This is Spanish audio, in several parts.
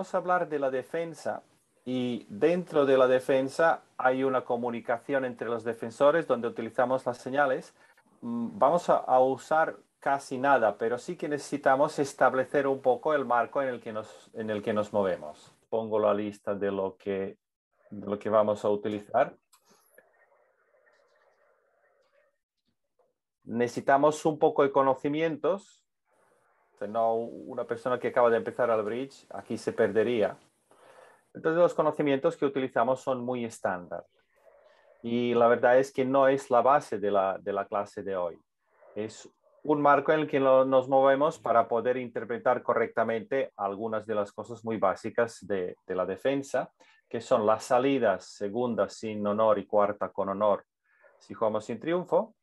vamos a hablar de la defensa y dentro de la defensa hay una comunicación entre los defensores donde utilizamos las señales. Mm, vamos a, usar casi nada, pero sí que necesitamos establecer un poco el marco en el que nos, en el que nos movemos. Pongo la lista de lo que, de lo que vamos a utilizar. Necesitamos un poco de conocimientos este, no una persona que acaba de empezar al bridge aquí se perdería. Entonces los conocimientos que utilizamos son muy estándar y la verdad es que no es la base de la, clase de hoy. Es un marco en el que nos movemos para poder interpretar correctamente algunas de las cosas muy básicas de, de la defensa, que son las salidas segunda sin honor y cuarta con honor si jugamos sin triunfo,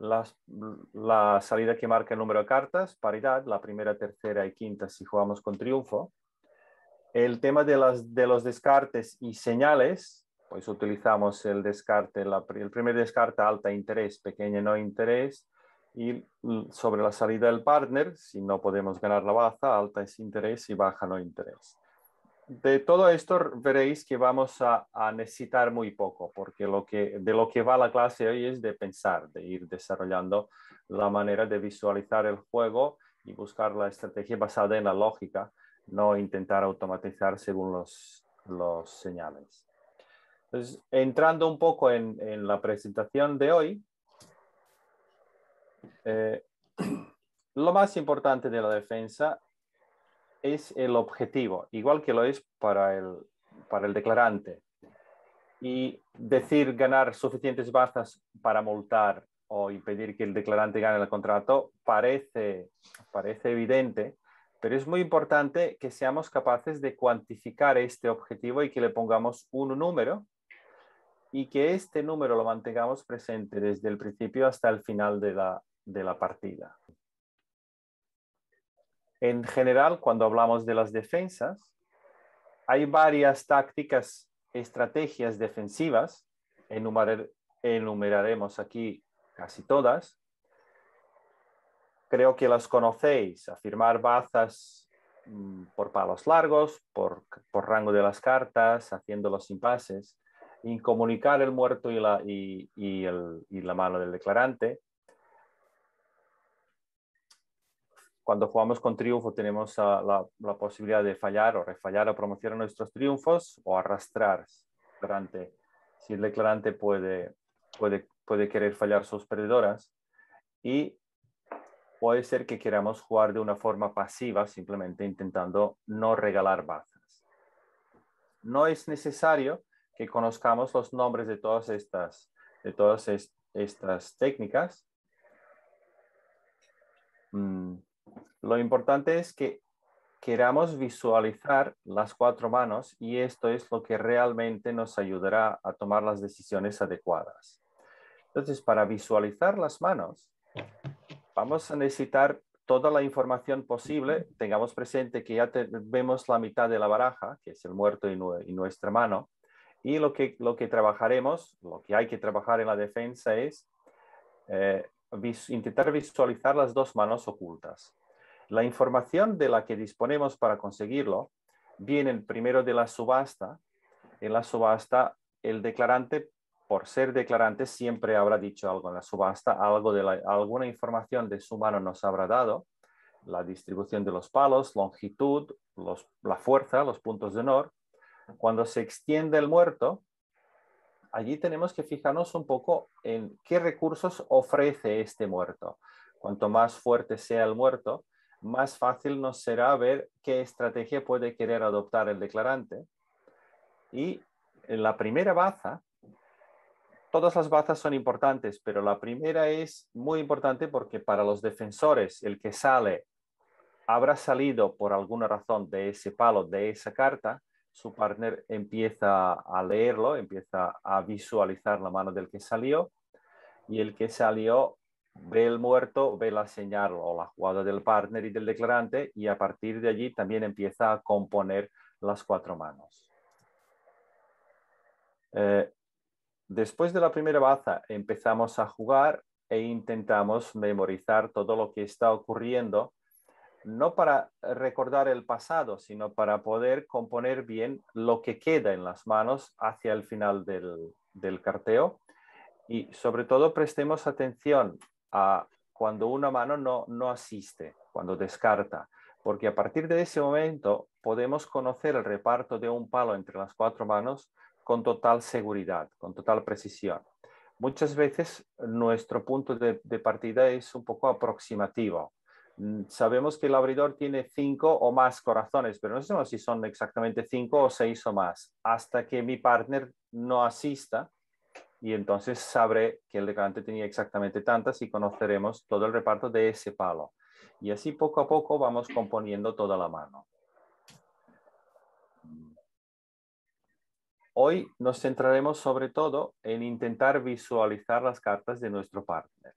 la salida que marca el número de cartas, paridad, la primera, tercera y quinta si jugamos con triunfo. El tema de, las, de los descartes y señales, pues utilizamos el descarte, el primer descarte alta interés, pequeña no interés, y sobre la salida del partner, si no podemos ganar la baza, alta es interés y baja no interés de todo esto veréis que vamos a, necesitar muy poco, porque lo que, de lo que va la clase hoy es de pensar, de ir desarrollando la manera de visualizar el juego y buscar la estrategia basada en la lógica, no intentar automatizar según los, señales. Entonces, entrando un poco en, la presentación de hoy, eh, lo más importante de la defensa es el objetivo, igual que lo es para el, declarante. Y decir ganar suficientes bazas para multar o impedir que el declarante gane el contrato parece, evidente, pero es muy importante que seamos capaces de cuantificar este objetivo y que le pongamos un número y que este número lo mantengamos presente desde el principio hasta el final de la partida. En general, cuando hablamos de las defensas, hay varias tácticas, estrategias defensivas, enumeraremos aquí casi todas. Creo que las conocéis, afirmar bazas mm, por palos largos, por, rango de las cartas, haciendo los impases, incomunicar el muerto y la mano del declarante, cuando jugamos con triunfo tenemos ah, la, posibilidad de fallar o refallar o promocionar nuestros triunfos o arrastrar durante Si el declarante puede, puede, puede querer fallar sus perdedoras y puede ser que queramos jugar de una forma pasiva, simplemente intentando no regalar bazas. No es necesario que conozcamos los nombres de todas estas, de todas estas técnicas. Mm, lo importante es que queramos visualizar las cuatro manos y esto es lo que realmente nos ayudará a tomar las decisiones adecuadas. Entonces, para visualizar las manos, vamos a necesitar toda la información posible. Tengamos presente que ya vemos la mitad de la baraja, que es el muerto y, nuestra mano. Y lo que, trabajaremos, lo que hay que trabajar en la defensa es eh, intentar visualizar las dos manos ocultas. La información de la que disponemos para conseguirlo viene primero de la subasta. En la subasta, el declarante, por ser declarante, siempre habrá dicho algo en la subasta, algo de alguna información de su mano nos habrá dado, la distribución de los palos, longitud, la fuerza, los puntos de honor. Cuando se extiende el muerto, allí tenemos que fijarnos un poco en qué recursos ofrece este muerto. Cuanto más fuerte sea el muerto, más fácil nos será ver qué estrategia puede querer adoptar el declarante. Y en la primera baza, todas las bazas son importantes, pero la primera es muy importante porque para los defensores, el que sale habrá salido por alguna razón de ese palo, de esa carta, su partner empieza a leerlo, empieza a visualizar la mano del que salió y el que salió ve el muerto, ve la señal o la jugada del partner y del declarante y a partir de allí también empieza a componer las cuatro manos. Eh, después de la primera baza empezamos a jugar e intentamos memorizar todo lo que está ocurriendo, no para recordar el pasado, sino para poder componer bien lo que queda en las manos hacia el final del, del carteo y sobre todo prestemos atención cuando una mano no, asiste, cuando descarta, porque a partir de ese momento podemos conocer el reparto de un palo entre las cuatro manos con total seguridad, con total precisión. Muchas veces nuestro punto de, de partida es un poco aproximativo. Mm, sabemos que el abridor tiene cinco o más corazones, pero no sabemos si son exactamente cinco o seis o más, hasta que mi partner no asista y entonces sabré que el declarante tenía exactamente tantas y conoceremos todo el reparto de ese palo. Y así poco a poco vamos componiendo toda la mano. Hoy nos centraremos sobre todo en intentar visualizar las cartas de nuestro partner.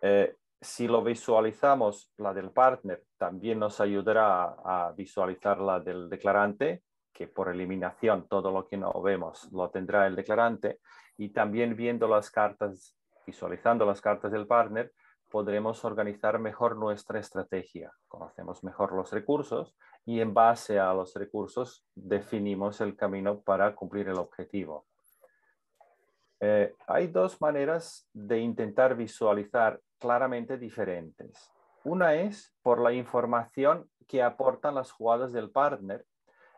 Eh, si lo visualizamos, la del partner también nos ayudará a visualizar la del declarante que por eliminación todo lo que no vemos lo tendrá el declarante y también viendo las cartas, visualizando las cartas del partner, podremos organizar mejor nuestra estrategia. Conocemos mejor los recursos y en base a los recursos definimos el camino para cumplir el objetivo. Eh, hay dos maneras de intentar visualizar claramente diferentes. Una es por la información que aportan las jugadas del partner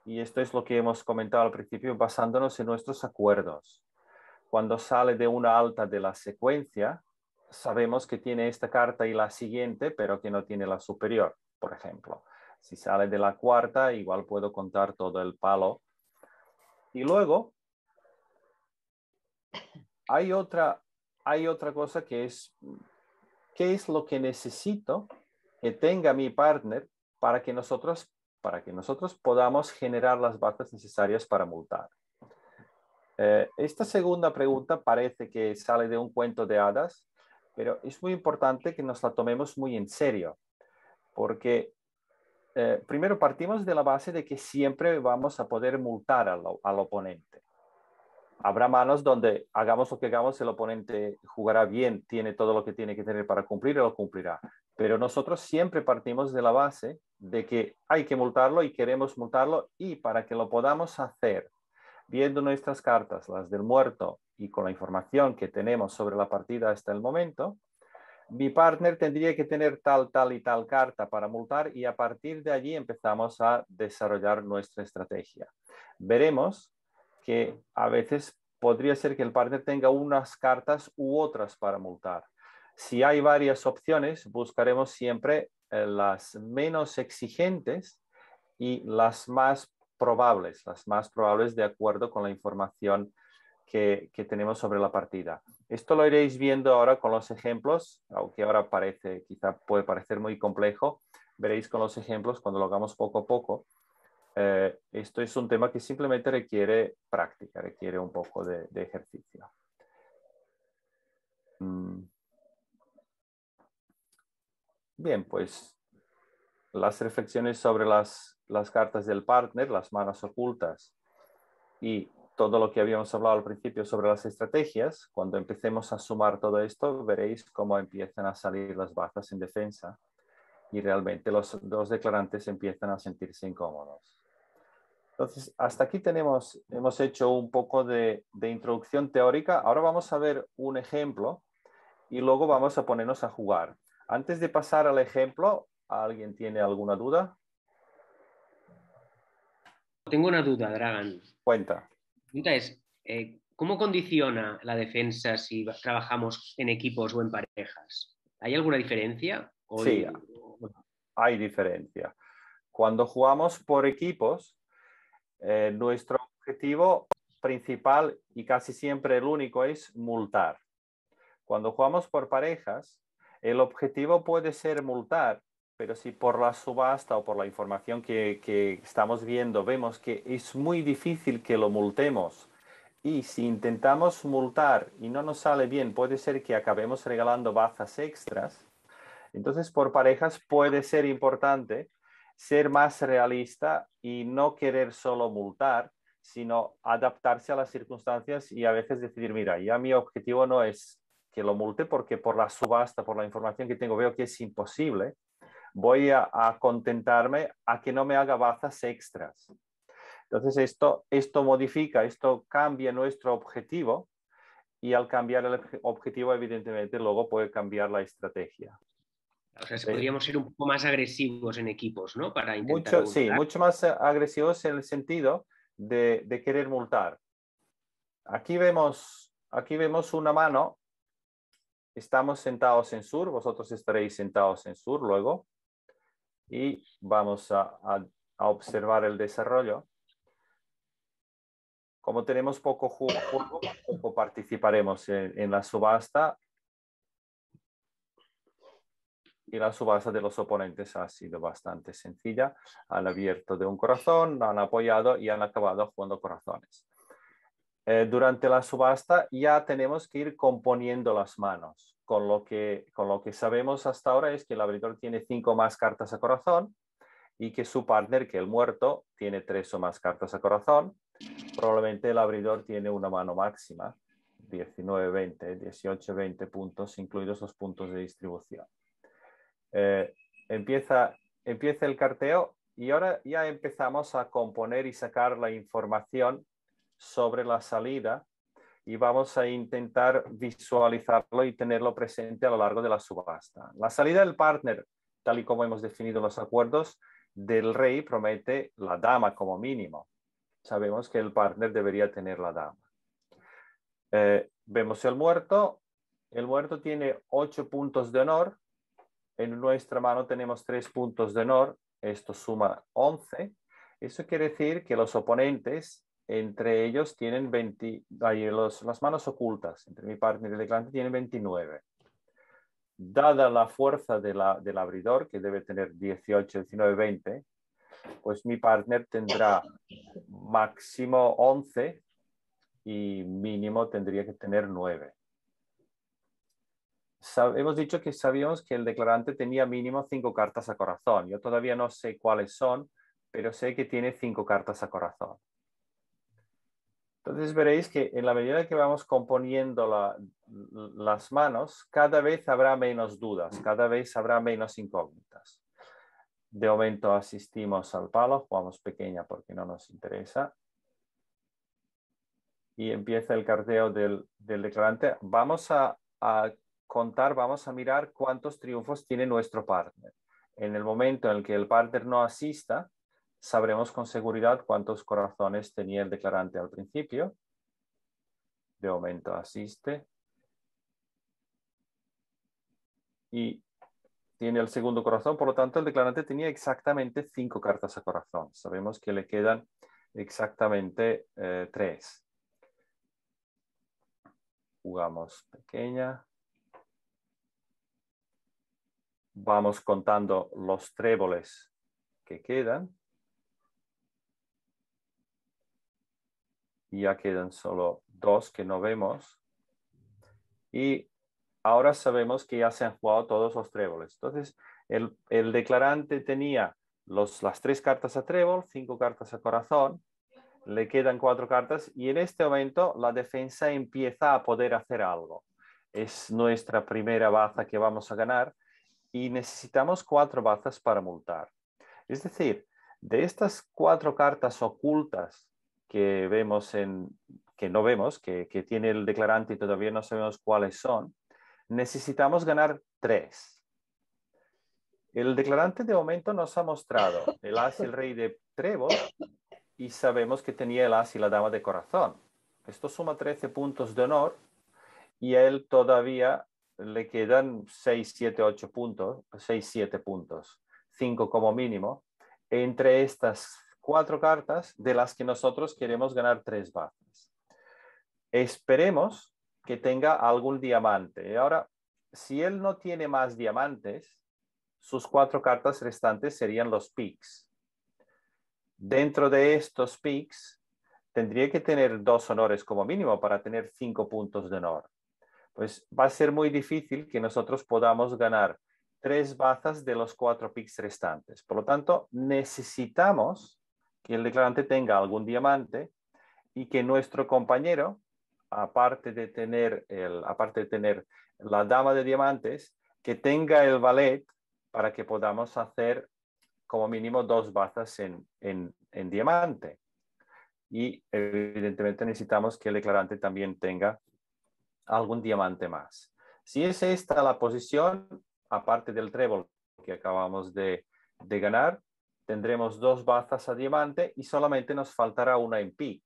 y esto es lo que hemos comentado al principio basándonos en nuestros acuerdos. Cuando sale de una alta de la secuencia, sabemos que tiene esta carta y la siguiente, pero que no tiene la superior, por ejemplo. Si sale de la cuarta, igual puedo contar todo el palo. Y luego, hay otra, hay otra cosa que es, ¿qué es lo que necesito que tenga mi partner para que nosotros para que nosotros podamos generar las bases necesarias para multar. Eh, esta segunda pregunta parece que sale de un cuento de hadas, pero es muy importante que nos la tomemos muy en serio, porque eh, primero partimos de la base de que siempre vamos a poder multar al, oponente. Habrá manos donde hagamos lo que hagamos, el oponente jugará bien, tiene todo lo que tiene que tener para cumplir y lo cumplirá. Pero nosotros siempre partimos de la base de que hay que multarlo y queremos multarlo y para que lo podamos hacer, viendo nuestras cartas, las del muerto y con la información que tenemos sobre la partida hasta el momento, mi partner tendría que tener tal, tal y tal carta para multar y a partir de allí empezamos a desarrollar nuestra estrategia. Veremos que a veces podría ser que el partner tenga unas cartas u otras para multar. Si hay varias opciones, buscaremos siempre eh, las menos exigentes y las más probables, las más probables de acuerdo con la información que, tenemos sobre la partida. Esto lo iréis viendo ahora con los ejemplos, aunque ahora parece, quizá puede parecer muy complejo, veréis con los ejemplos cuando lo hagamos poco a poco. Eh, esto es un tema que simplemente requiere práctica, requiere un poco de ejercicio. Bien, pues las reflexiones sobre las, cartas del partner, las manos ocultas y todo lo que habíamos hablado al principio sobre las estrategias, cuando empecemos a sumar todo esto, veréis cómo empiezan a salir las bazas en defensa y realmente los dos declarantes empiezan a sentirse incómodos. Entonces, hasta aquí tenemos, hemos hecho un poco de introducción teórica. Ahora vamos a ver un ejemplo y luego vamos a ponernos a jugar. Antes de pasar al ejemplo, ¿alguien tiene alguna duda? Tengo una duda, Dragan. Cuenta. La es, eh, ¿cómo condiciona la defensa si trabajamos en equipos o en parejas? ¿Hay alguna diferencia? sí, hay diferencia. Cuando jugamos por equipos, eh, nuestro objetivo principal y casi siempre el único es multar. Cuando jugamos por parejas, el objetivo puede ser multar, pero si por la subasta o por la información que, estamos viendo vemos que es muy difícil que lo multemos, y si intentamos multar y no nos sale bien, puede ser que acabemos regalando bazas extras. Entonces, por parejas puede ser importante ser más realista y no querer solo multar, sino adaptarse a las circunstancias y a veces decidir mira, ya mi objetivo no es que lo multe porque por la subasta, por la información que tengo, veo que es imposible. Voy a, contentarme a que no me haga bazas extras. Entonces, esto, esto modifica, esto cambia nuestro objetivo y al cambiar el objetivo, evidentemente, luego puede cambiar la estrategia. O sea, podríamos ser un poco más agresivos en equipos, ¿no? Para intentar mucho, sí, mucho más eh, agresivos en el sentido de, de, querer multar. Aquí vemos, aquí vemos una mano estamos sentados en sur, vosotros estaréis sentados en sur luego y vamos a, observar el desarrollo. Como tenemos poco juego, poco participaremos en, en la subasta y la subasta de los oponentes ha sido bastante sencilla. Han abierto de un corazón, han apoyado y han acabado jugando corazones. Eh, durante la subasta ya tenemos que ir componiendo las manos. Con lo, que, con lo que sabemos hasta ahora es que el abridor tiene cinco más cartas a corazón y que su partner, que el muerto, tiene tres o más cartas a corazón. Probablemente el abridor tiene una mano máxima, 19, 20, 18, 20 puntos, incluidos los puntos de distribución. Eh, empieza, empieza el carteo y ahora ya empezamos a componer y sacar la información sobre la salida y vamos a intentar visualizarlo y tenerlo presente a lo largo de la subasta. La salida del partner, tal y como hemos definido los acuerdos, del rey promete la dama como mínimo. Sabemos que el partner debería tener la dama. Eh, vemos el muerto. El muerto tiene ocho puntos de honor. En nuestra mano tenemos tres puntos de honor. Esto suma 11. Eso quiere decir que los oponentes entre ellos tienen 20, las manos ocultas, entre mi partner y el declarante tienen 29. Dada la fuerza del abridor, que debe tener 18, 19, 20, pues mi partner tendrá máximo 11 y mínimo tendría que tener 9. hemos dicho que sabíamos que el declarante tenía mínimo 5 cartas a corazón. Yo todavía no sé cuáles son, pero sé que tiene 5 cartas a corazón. Entonces veréis que en la medida que vamos componiendo las manos, cada vez habrá menos dudas, cada vez habrá menos incógnitas. De momento asistimos al palo, jugamos pequeña porque no nos interesa. Y empieza el carteo del, declarante. Vamos a, a contar, vamos a mirar cuántos triunfos tiene nuestro partner. En el momento en el que el partner no asista, sabremos con seguridad cuántos corazones tenía el declarante al principio. De momento asiste. Y tiene el segundo corazón, por lo tanto el declarante tenía exactamente cinco cartas a corazón. Sabemos que le quedan exactamente eh, tres. Jugamos pequeña. Vamos contando los tréboles que quedan. ya quedan solo dos que no vemos. Y ahora sabemos que ya se han jugado todos los tréboles. Entonces, el, declarante tenía las tres cartas a trébol, cinco cartas a corazón, le quedan cuatro cartas y en este momento la defensa empieza a poder hacer algo. Es nuestra primera baza que vamos a ganar y necesitamos cuatro bazas para multar. Es decir, de estas cuatro cartas ocultas que vemos en, que no vemos, que, que tiene el declarante y todavía no sabemos cuáles son, necesitamos ganar tres. El declarante de momento nos ha mostrado el as y el rey de trébol y sabemos que tenía el as y la dama de corazón. Esto suma 13 puntos de honor y a él todavía le quedan 6, 7, 8 puntos, 6, 7 puntos, 5 como mínimo. Entre estas cuatro cartas de las que nosotros queremos ganar tres bazas. Esperemos que tenga algún diamante. Ahora, si él no tiene más diamantes, sus cuatro cartas restantes serían los picks. Dentro de estos picks, tendría que tener dos honores como mínimo para tener cinco puntos de honor. Pues va a ser muy difícil que nosotros podamos ganar tres bazas de los cuatro picks restantes. Por lo tanto, necesitamos que el declarante tenga algún diamante y que nuestro compañero, aparte de tener, el, aparte de tener la dama de diamantes, que tenga el ballet para que podamos hacer como mínimo dos bazas en, diamante. Y evidentemente necesitamos que el declarante también tenga algún diamante más. Si es esta la posición, aparte del trébol que acabamos de ganar, Tendremos dos bazas a diamante y solamente nos faltará una en pick.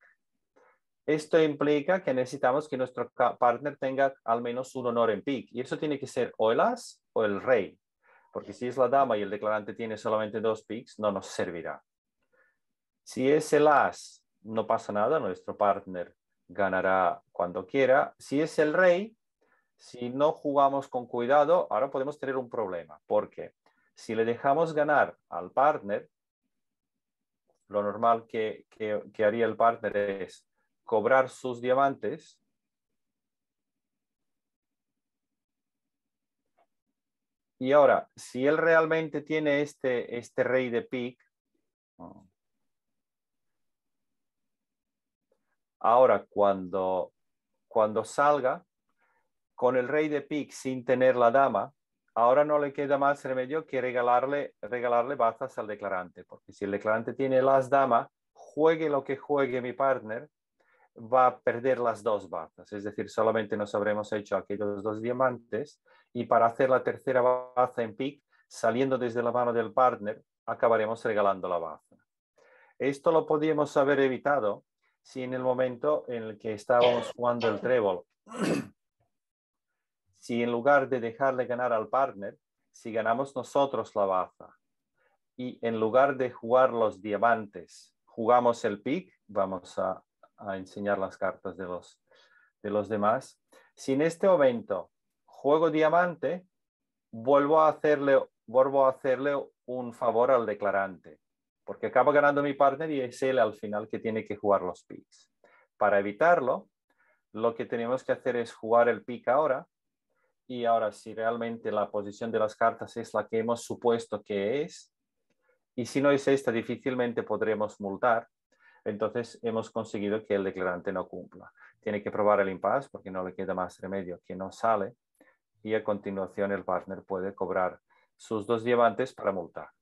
Esto implica que necesitamos que nuestro partner tenga al menos un honor en pick. Y eso tiene que ser o el as o el rey. Porque si es la dama y el declarante tiene solamente dos picks, no nos servirá. Si es el as, no pasa nada. Nuestro partner ganará cuando quiera. Si es el rey, si no jugamos con cuidado, ahora podemos tener un problema. ¿Por qué? Si le dejamos ganar al partner, lo normal que, haría el partner es cobrar sus diamantes Y ahora, si él realmente tiene este, este rey de pic, ahora cuando, cuando salga con el rey de pic sin tener la dama, ahora no le queda más remedio que regalarle, regalarle bazas al declarante, porque si el declarante tiene las damas, juegue lo que juegue mi partner, va a perder las dos bazas, es decir, solamente nos habremos hecho aquellos dos diamantes y para hacer la tercera baza en pick, saliendo desde la mano del partner, acabaremos regalando la baza. Esto lo podíamos haber evitado si en el momento en el que estábamos jugando el trébol si en lugar de dejarle ganar al partner, si ganamos nosotros la baza y en lugar de jugar los diamantes, jugamos el pick, vamos a, enseñar las cartas de los, demás. Si en este momento juego diamante, vuelvo a hacerle, vuelvo a hacerle un favor al declarante, porque acaba ganando mi partner y es él al final que tiene que jugar los picks. Para evitarlo, lo que tenemos que hacer es jugar el pick ahora y ahora, si realmente la posición de las cartas es la que hemos supuesto que es, y si no es esta, difícilmente podremos multar, entonces hemos conseguido que el declarante no cumpla. Tiene que probar el impasse porque no le queda más remedio que no sale y a continuación el partner puede cobrar sus dos diamantes para multar.